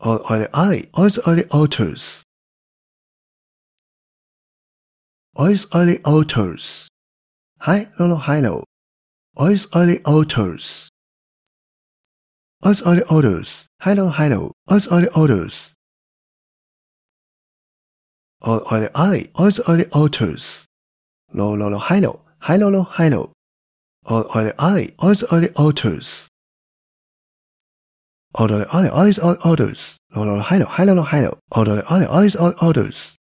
or, or the I, also are the authors. Also are the authors. Hi, hello, hello. Also are the authors. Also are the authors. Hello, hello. Also are the authors. Or, or the I, also are the authors. Lo, lo, lo, hello. Hello, lo, hello. Or, or the I, also are the authors. Order all these orders. Order hello, hello, hello. Order all these orders.